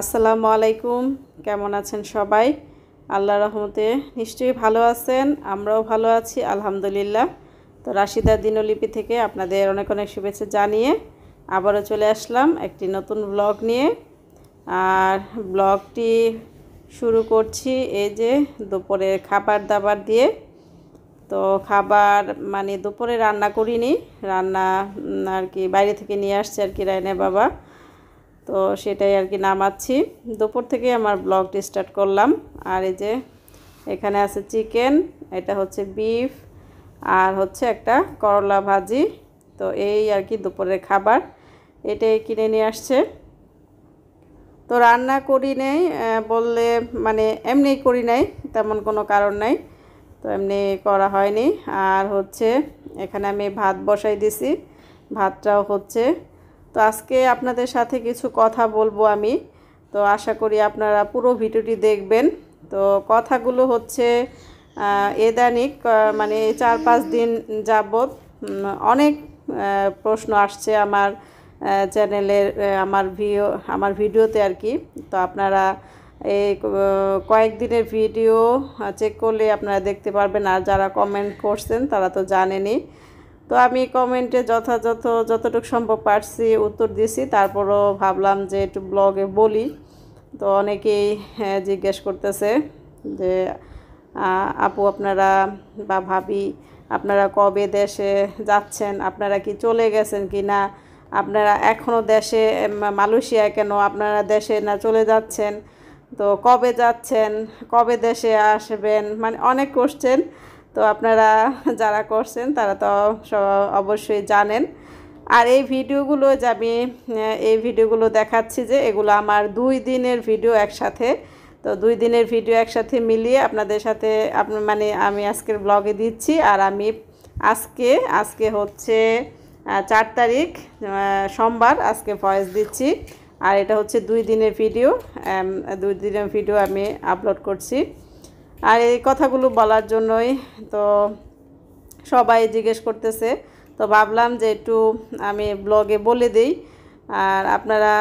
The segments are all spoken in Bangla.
আসসালামু আলাইকুম কেমন আছেন সবাই আল্লাহ রহমতে নিশ্চয়ই ভালো আছেন আমরাও ভালো আছি আলহামদুলিল্লাহ তো রাশিদা দিনলিপি থেকে আপনাদের অনেক অনেক শুভেচ্ছা জানিয়ে আবারও চলে আসলাম একটি নতুন ব্লগ নিয়ে আর ব্লগটি শুরু করছি এই যে দুপুরে খাবার দাবার দিয়ে তো খাবার মানে দুপুরে রান্না করিনি রান্না আর কি বাইরে থেকে নিয়ে আসছে আর কি রায়না বাবা তো সেটাই আর কি নামাচ্ছি দুপুর থেকে আমার ব্লগটি স্টার্ট করলাম আর এই যে এখানে আছে চিকেন এটা হচ্ছে বিফ আর হচ্ছে একটা করলা ভাজি তো এই আর কি দুপুরের খাবার এটাই কিনে নিয়ে আসছে তো রান্না করি নেই বললে মানে এমনি করি নাই তেমন কোনো কারণ নাই তো এমনি করা হয়নি আর হচ্ছে এখানে আমি ভাত বসাই দিছি ভাতটাও হচ্ছে তো আজকে আপনাদের সাথে কিছু কথা বলবো আমি তো আশা করি আপনারা পুরো ভিডিওটি দেখবেন তো কথাগুলো হচ্ছে এদানিক মানে চার পাঁচ দিন যাবৎ অনেক প্রশ্ন আসছে আমার চ্যানেলের আমার ভিও আমার ভিডিওতে আর কি তো আপনারা এই কয়েকদিনের ভিডিও চেক করলে আপনারা দেখতে পারবেন আর যারা কমেন্ট করছেন তারা তো জানেনই তো আমি কমেন্টে যথাযথ যতটুকু সম্ভব পারছি উত্তর দিয়েছি তারপরও ভাবলাম যে একটু ব্লগে বলি তো অনেকেই হ্যাঁ, জিজ্ঞেস করতেছে যে আপু আপনারা বা ভাবি আপনারা কবে দেশে যাচ্ছেন আপনারা কি চলে গেছেন কি না আপনারা এখনও দেশে মালয়েশিয়া কেন আপনারা দেশে না চলে যাচ্ছেন তো কবে যাচ্ছেন কবে দেশে আসবেন মানে অনেক কোশ্চেন তো আপনারা যারা করছেন তারা তো অবশ্যই জানেন আর এই ভিডিওগুলো যে আমি এই ভিডিওগুলো দেখাচ্ছি যে এগুলো আমার দুই দিনের ভিডিও একসাথে তো দুই দিনের ভিডিও একসাথে মিলিয়ে আপনাদের সাথে আপনি মানে আমি আজকের ব্লগে দিচ্ছি আর আমি আজকে আজকে হচ্ছে চার তারিখ সোমবার আজকে ভয়েস দিচ্ছি আর এটা হচ্ছে দুই দিনের ভিডিও দুই দিনের ভিডিও আমি আপলোড করছি আর এই কথাগুলো বলার জন্যই তো সবাই জিজ্ঞেস করতেছে তো ভাবলাম যে একটু আমি ব্লগে বলে দিই আর আপনারা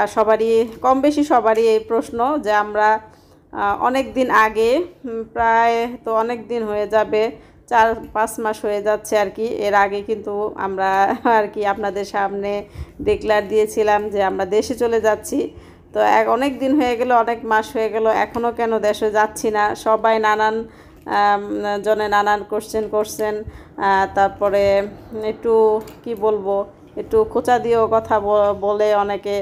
আর সবারই কম বেশি সবারই এই প্রশ্ন যে আমরা অনেক দিন আগে প্রায় তো অনেক দিন হয়ে যাবে চার পাঁচ মাস হয়ে যাচ্ছে আর কি এর আগে কিন্তু আমরা আর কি আপনাদের সামনে ডিক্লার দিয়েছিলাম যে আমরা দেশে চলে যাচ্ছি তো অনেক দিন হয়ে গেল অনেক মাস হয়ে গেল এখনও কেন দেশে যাচ্ছি না সবাই নানান জনে নানান কোশ্চেন করছেন তারপরে একটু কি বলবো একটু খোঁচা দিয়েও কথা বলে অনেকে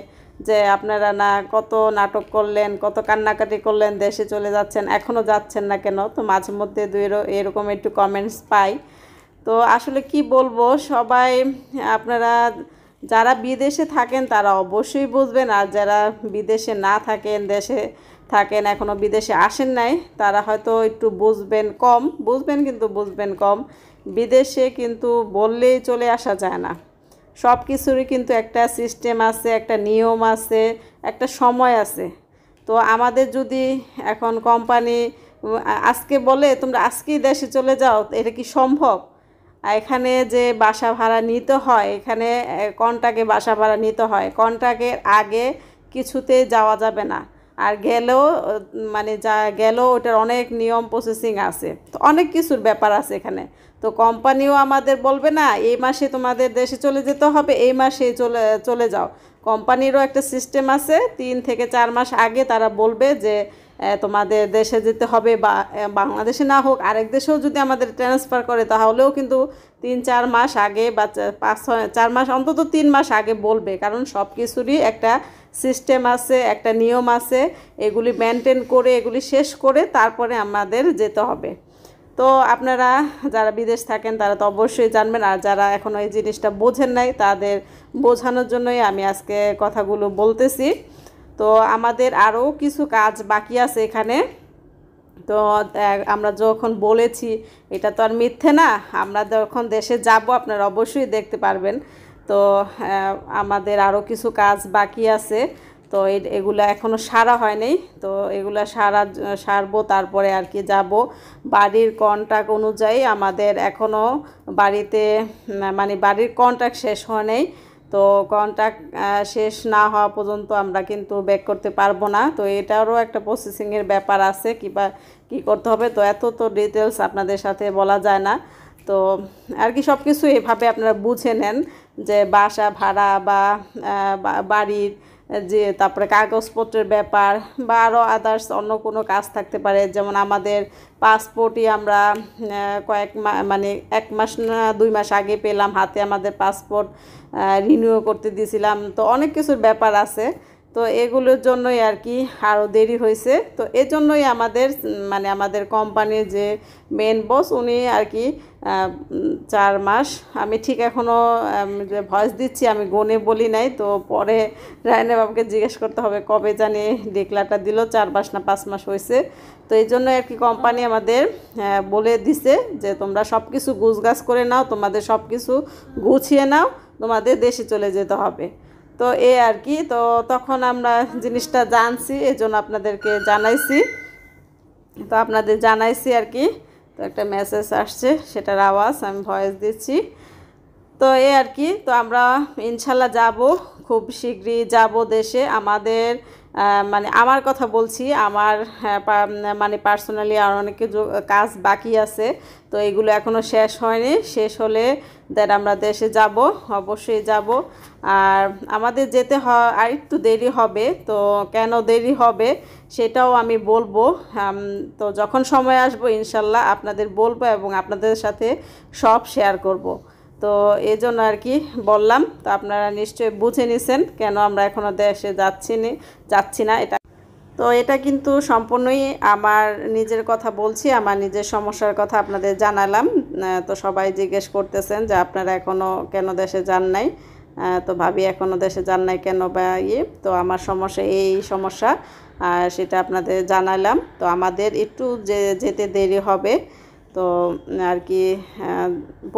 যে আপনারা না কত নাটক করলেন কত কান্নাকাটি করলেন দেশে চলে যাচ্ছেন এখনও যাচ্ছেন না কেন তো মাঝে মধ্যে দুই এরকম একটু কমেন্টস পাই তো আসলে কি বলবো সবাই আপনারা যারা বিদেশে থাকেন তারা অবশ্যই বুঝবেন আর যারা বিদেশে না থাকেন দেশে থাকেন এখনও বিদেশে আসেন নাই তারা হয়তো একটু বুঝবেন কম বুঝবেন কিন্তু বুঝবেন কম বিদেশে কিন্তু বললেই চলে আসা যায় না সব কিছুরই কিন্তু একটা সিস্টেম আছে একটা নিয়ম আছে একটা সময় আছে তো আমাদের যদি এখন কোম্পানি আজকে বলে তোমরা আজকেই দেশে চলে যাও এটা কি সম্ভব এখানে যে বাসা ভাড়া নিতে হয় এখানে কন্টাকে বাসা ভাড়া নিতে হয় কন্টাকের আগে কিছুতে যাওয়া যাবে না আর গেলেও মানে যা গেলেও ওটার অনেক নিয়ম প্রসেসিং আছে তো অনেক কিছুর ব্যাপার আছে এখানে তো কোম্পানিও আমাদের বলবে না এই মাসে তোমাদের দেশে চলে যেতে হবে এই মাসে চলে চলে যাও কোম্পানিরও একটা সিস্টেম আছে তিন থেকে চার মাস আগে তারা বলবে যে তোমাদের দেশে যেতে হবে বা বাংলাদেশে না হোক আরেক দেশেও যদি আমাদের ট্রান্সফার করে তাহলেও কিন্তু তিন চার মাস আগে বা পাঁচ চার মাস অন্তত তিন মাস আগে বলবে কারণ সব কিছুরই একটা সিস্টেম আছে একটা নিয়ম আছে এগুলি মেনটেন করে এগুলি শেষ করে তারপরে আমাদের যেতে হবে তো আপনারা যারা বিদেশ থাকেন তারা তো অবশ্যই জানবেন আর যারা এখনও এই জিনিসটা বোঝেন নাই তাদের বোঝানোর জন্যই আমি আজকে কথাগুলো বলতেছি তো আমাদের আরও কিছু কাজ বাকি আছে এখানে তো আমরা যখন বলেছি এটা তো আর মিথ্যে না আমরা যখন দেশে যাব আপনারা অবশ্যই দেখতে পারবেন তো আমাদের আরও কিছু কাজ বাকি আছে তো এগুলো এখনও সারা হয়নি তো এগুলো সারা সারবো তারপরে আর কি যাব বাড়ির কন্ট্রাক্ট অনুযায়ী আমাদের এখনও বাড়িতে মানে বাড়ির কন্ট্রাক্ট শেষ হয় তো কন্ট্রাক্ট শেষ না হওয়া পর্যন্ত আমরা কিন্তু ব্যাক করতে পারবো না তো এটারও একটা প্রসেসিংয়ের ব্যাপার আছে কিবা কি করতে হবে তো এত তো ডিটেলস আপনাদের সাথে বলা যায় না তো আর কি সব কিছু এভাবে আপনারা বুঝে নেন যে বাসা ভাড়া বা বাড়ির যে তারপরে কাগজপত্রের ব্যাপার বা আরও আদার্স অন্য কোনো কাজ থাকতে পারে যেমন আমাদের পাসপোর্টই আমরা কয়েক মানে এক মাস না দুই মাস আগে পেলাম হাতে আমাদের পাসপোর্ট রিনিউ করতে দিয়েছিলাম তো অনেক কিছুর ব্যাপার আছে তো এগুলোর জন্যই আর কি আরও দেরি হয়েছে তো এজন্যই আমাদের মানে আমাদের কোম্পানির যে মেন বস উনি আর কি চার মাস আমি ঠিক এখনও যে ভয়েস দিচ্ছি আমি গনে বলি নাই তো পরে রায়না বাবুকে জিজ্ঞেস করতে হবে কবে জানি ডেকলাটা দিল চার মাস না পাঁচ মাস হয়েছে তো এই জন্য আর কি কোম্পানি আমাদের বলে দিছে যে তোমরা সব কিছু গুছগাছ করে নাও তোমাদের সব কিছু গুছিয়ে নাও তোমাদের দেশে চলে যেতে হবে তো এ আর কি তো তখন আমরা জিনিসটা জানছি এজন্য আপনাদেরকে জানাইছি তো আপনাদের জানাইছি আর কি তো একটা মেসেজ আসছে সেটার আওয়াজ আমি ভয়েস দিচ্ছি তো এ আর কি তো আমরা ইনশাল্লাহ যাব খুব শীঘ্রই যাব দেশে আমাদের মানে আমার কথা বলছি আমার হ্যাঁ, মানে পার্সোনালি আর অনেক কাজ বাকি আছে তো এগুলো এখনও শেষ হয়নি শেষ হলে দেন আমরা দেশে যাব অবশ্যই যাব আর আমাদের যেতে হয় আর একটু দেরি হবে তো কেন দেরি হবে সেটাও আমি বলবো তো যখন সময় আসবো ইনশাল্লাহ আপনাদের বলবো এবং আপনাদের সাথে সব শেয়ার করব। তো এই জন্য আর কি বললাম তো আপনারা নিশ্চয়ই বুঝে নিছেন কেন আমরা এখনও দেশে যাচ্ছি না যাচ্ছি না এটা তো এটা কিন্তু সম্পূর্ণই আমার নিজের কথা বলছি আমার নিজের সমস্যার কথা আপনাদের জানালাম তো সবাই জিজ্ঞেস করতেছেন যে আপনারা এখনও কেন দেশে যান নাই তো ভাবি এখনও দেশে যান নাই কেন বা ইয়ে তো আমার সমস্যা এই সমস্যা সেটা আপনাদের জানালাম তো আমাদের একটু যে যেতে দেরি হবে তো আর কি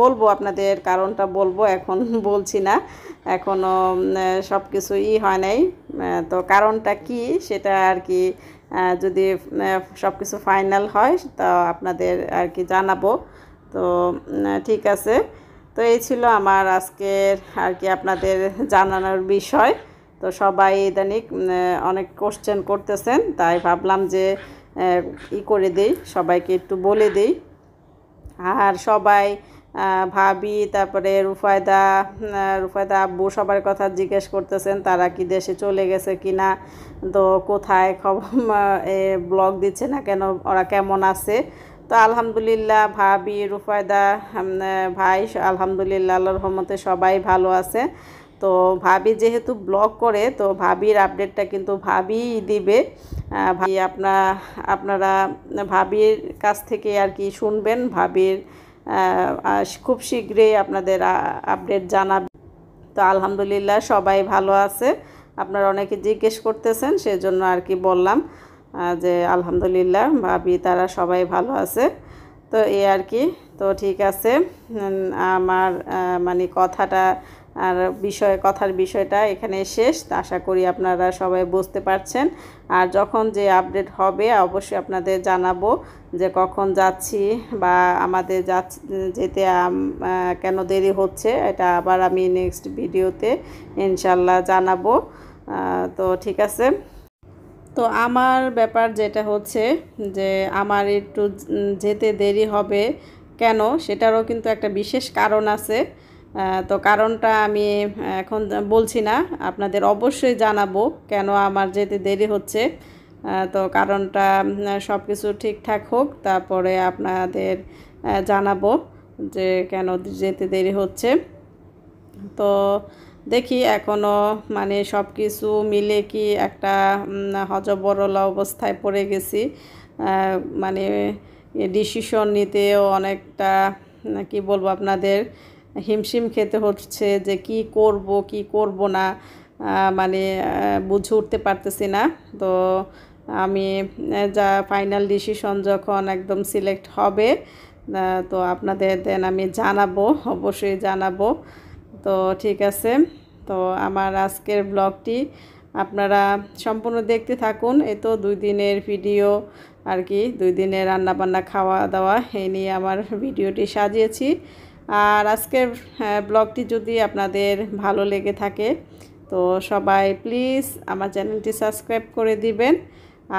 বলবো আপনাদের কারণটা বলবো এখন বলছি না এখনও সব কিছুই হয় নাই তো কারণটা কি সেটা আর কি যদি সব কিছু ফাইনাল হয় তা আপনাদের আর কি জানাবো তো ঠিক আছে তো এই ছিল আমার আজকের আর কি আপনাদের জানানোর বিষয় তো সবাই ইদানিক অনেক কোশ্চেন করতেছেন তাই ভাবলাম যে ই করে দিই সবাইকে একটু বলে দিই আর সবাই ভাবি তারপরে রুফায়দা রুফায়দা আব্বু সবার কথা জিজ্ঞেস করতেছেন তারা কি দেশে চলে গেছে কি না তো কোথায় খবর ব্লগ দিচ্ছে না কেন ওরা কেমন আছে তো আলহামদুলিল্লাহ ভাবি রুফায়দা ভাই আলহামদুলিল্লাহ আল্লাহ রহমতে সবাই ভালো আছে তো ভাবি যেহেতু ব্লগ করে তো ভাবির আপডেটটা কিন্তু ভাবিই দিবে ভাই আপনা আপনারা ভাবির কাছ থেকে আর কি শুনবেন ভাবির খুব শীঘ্রই আপনাদের আপডেট জানাবে তো আলহামদুলিল্লাহ সবাই ভালো আছে আপনারা অনেকে জিজ্ঞেস করতেছেন সেজন্য আর কি বললাম যে আলহামদুলিল্লাহ ভাবি তারা সবাই ভালো আছে তো এ আর কি তো ঠিক আছে আমার মানে কথাটা আর বিষয় কথার বিষয়টা এখানে শেষ আশা করি আপনারা সবাই বুঝতে পারছেন আর যখন যে আপডেট হবে অবশ্যই আপনাদের জানাবো যে কখন যাচ্ছি বা আমাদের যেতে কেন দেরি হচ্ছে এটা আবার আমি নেক্সট ভিডিওতে ইনশাল্লাহ জানাবো তো ঠিক আছে তো আমার ব্যাপার যেটা হচ্ছে যে আমার একটু যেতে দেরি হবে কেন সেটারও কিন্তু একটা বিশেষ কারণ আছে তো কারণটা আমি এখন বলছি না আপনাদের অবশ্যই জানাবো কেন আমার যেতে দেরি হচ্ছে তো কারণটা সব কিছু ঠিকঠাক হোক তারপরে আপনাদের জানাবো যে কেন যেতে দেরি হচ্ছে তো দেখি এখনও মানে সব কিছু মিলে কি একটা হজবরলা অবস্থায় পড়ে গেছি মানে ডিসিশন নিতেও অনেকটা কি বলবো আপনাদের হিমশিম খেতে হচ্ছে যে কি করব কি করব না মানে বুঝে উঠতে পারতেছি না তো আমি যা ফাইনাল ডিসিশন যখন একদম সিলেক্ট হবে তো আপনাদের দেন আমি জানাবো অবশ্যই জানাবো তো ঠিক আছে তো আমার আজকের ব্লগটি আপনারা সম্পূর্ণ দেখতে থাকুন এ তো দুই দিনের ভিডিও আর কি দুই দিনের রান্নাবান্না খাওয়া দাওয়া এই নিয়ে আমার ভিডিওটি সাজিয়েছি আর আজকের হ্যাঁ, ব্লগটি যদি আপনাদের ভালো লেগে থাকে তো সবাই প্লিজ আমার চ্যানেলটি সাবস্ক্রাইব করে দিবেন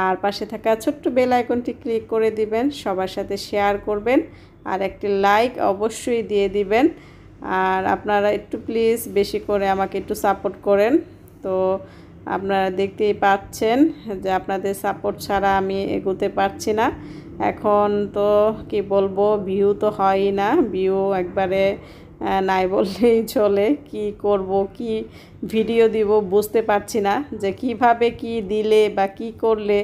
আর পাশে থাকা ছোট্ট বেল আইকনটি ক্লিক করে দিবেন সবার সাথে শেয়ার করবেন আর একটি লাইক অবশ্যই দিয়ে দিবেন আর আপনারা একটু প্লিজ বেশি করে আমাকে একটু সাপোর্ট করেন তো আপনারা দেখতেই পাচ্ছেন যে আপনাদের সাপোর্ট ছাড়া আমি এগোতে পারছি না এখন তো কি বলবো ভিউ তো হয়ই না ভিউ একবারে নাই বললেই চলে কি করব কি ভিডিও দিব বুঝতে পারছি না যে কিভাবে কি দিলে বা কি করলে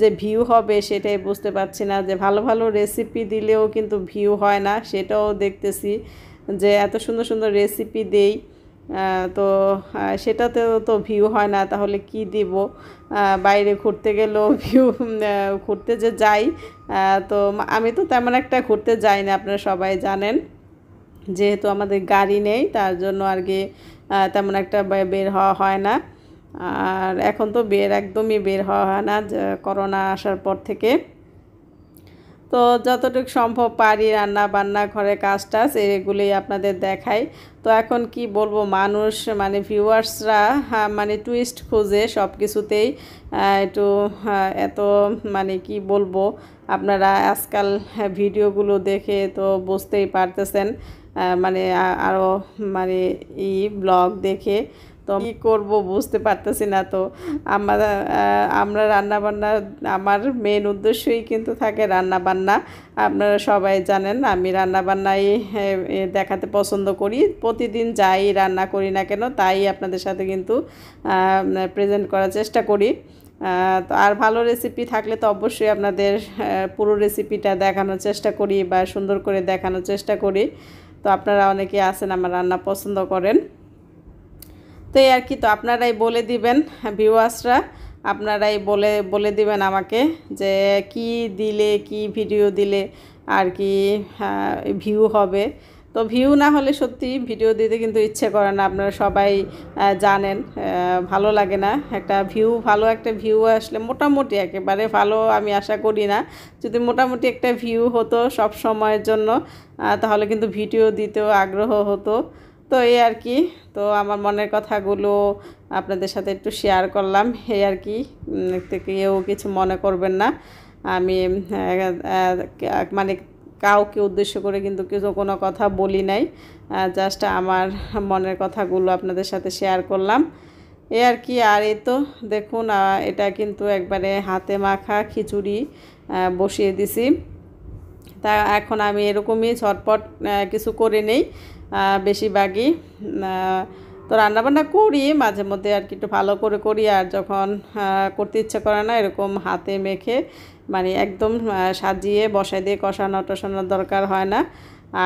যে ভিউ হবে সেটাই বুঝতে পারছি না যে ভালো ভালো রেসিপি দিলেও কিন্তু ভিউ হয় না সেটাও দেখতেছি যে এত সুন্দর সুন্দর রেসিপি দেই তো সেটাতে তো ভিউ হয় না তাহলে কি দিব বাইরে ঘুরতে গেলেও ভিউ ঘুরতে যে যাই তো আমি তো তেমন একটা ঘুরতে যাই না আপনারা সবাই জানেন যেহেতু আমাদের গাড়ি নেই তার জন্য আর কি তেমন একটা বের হওয়া হয় না আর এখন তো বের একদমই বের হওয়া হয় না করোনা আসার পর থেকে তো যতটুকু সম্ভব পারি রান্না বান্না ঘরে কাজ টাজ এগুলোই আপনাদের দেখাই তো এখন কি বলবো মানুষ মানে ভিউয়ার্সরা হ্যাঁ, মানে টুইস্ট খুঁজে সব কিছুতেই একটু হ্যাঁ, এত মানে কি বলবো আপনারা আজকাল হ্যাঁ, ভিডিওগুলো দেখে তো বুঝতেই পারতেছেন মানে আরও মানে ই ব্লগ দেখে তো কী করবো বুঝতে পারতেছি না তো আমরা আমরা বান্না আমার মেন উদ্দেশ্যই কিন্তু থাকে রান্নাবান্না আপনারা সবাই জানেন আমি রান্নাবান্নাই দেখাতে পছন্দ করি প্রতিদিন যাই রান্না করি না কেন তাই আপনাদের সাথে কিন্তু প্রেজেন্ট করার চেষ্টা করি তো আর ভালো রেসিপি থাকলে তো অবশ্যই আপনাদের পুরো রেসিপিটা দেখানোর চেষ্টা করি বা সুন্দর করে দেখানোর চেষ্টা করি তো আপনারা অনেকে আছেন আমার রান্না পছন্দ করেন তো এই আর কি তো আপনারাই বলে দিবেন ভিউয়ার্সরা আপনারাই বলে বলে দিবেন আমাকে যে কি দিলে কি ভিডিও দিলে আর কি ভিউ হ্যাঁ, হবে তো ভিউ না হলে সত্যি ভিডিও দিতে কিন্তু ইচ্ছে করে না আপনারা সবাই জানেন ভালো লাগে না একটা ভিউ ভালো একটা ভিউ আসলে মোটামুটি একেবারে ভালো আমি আশা করি না যদি মোটামুটি একটা ভিউ হতো সব সময়ের জন্য তাহলে কিন্তু ভিডিও দিতেও আগ্রহ হতো তো এই আর কি তো আমার মনের কথাগুলো আপনাদের সাথে একটু শেয়ার করলাম এই আর কি কেউ কিছু মনে করবেন না আমি মানে কাউকে উদ্দেশ্য করে কিন্তু কিছু কোনো কথা বলি নাই জাস্ট আমার মনের কথাগুলো আপনাদের সাথে শেয়ার করলাম এ আর কি আর এ তো দেখুন এটা কিন্তু একবারে হাতে মাখা খিচুড়ি বসিয়ে দিছি তা এখন আমি এরকমই ঝটপট কিছু করে নেই বেশিরভাগই তো রান্নাবান্না করি মাঝে মধ্যে আর কি একটু ভালো করে করি আর যখন করতে ইচ্ছে করে না এরকম হাতে মেখে মানে একদম সাজিয়ে বসাই দিয়ে কষানো টসানোর দরকার হয় না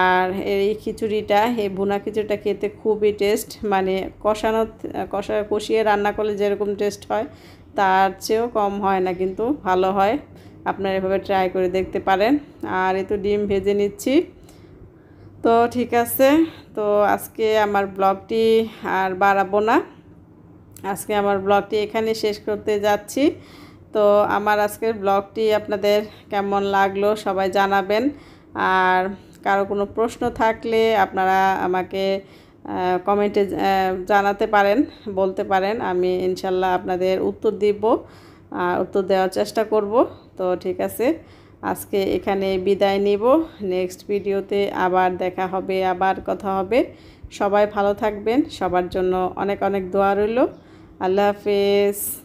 আর এই খিচুড়িটা এই ভুনা খিচুড়িটা খেতে খুবই টেস্ট মানে কষানো কষা কষিয়ে রান্না করলে যেরকম টেস্ট হয় তার চেয়েও কম হয় না কিন্তু ভালো হয় আপনারা এভাবে ট্রাই করে দেখতে পারেন আর এ তো ডিম ভেজে নিচ্ছি তো ঠিক আছে তো আজকে আমার ব্লগটি আর বাড়াবো না আজকে আমার ব্লগটি এখানে শেষ করতে যাচ্ছি তো আমার আজকের ব্লগটি আপনাদের কেমন লাগলো সবাই জানাবেন আর কারো কোনো প্রশ্ন থাকলে আপনারা আমাকে কমেন্টে জানাতে পারেন বলতে পারেন আমি ইনশাল্লাহ আপনাদের উত্তর দিব উত্তর দেওয়ার চেষ্টা করব তো ঠিক আছে আজকে এখানে বিদায় নিব নেক্সট ভিডিওতে আবার দেখা হবে আবার কথা হবে সবাই ভালো থাকবেন সবার জন্য অনেক অনেক দোয়া রইল আল্লাহ হাফেজ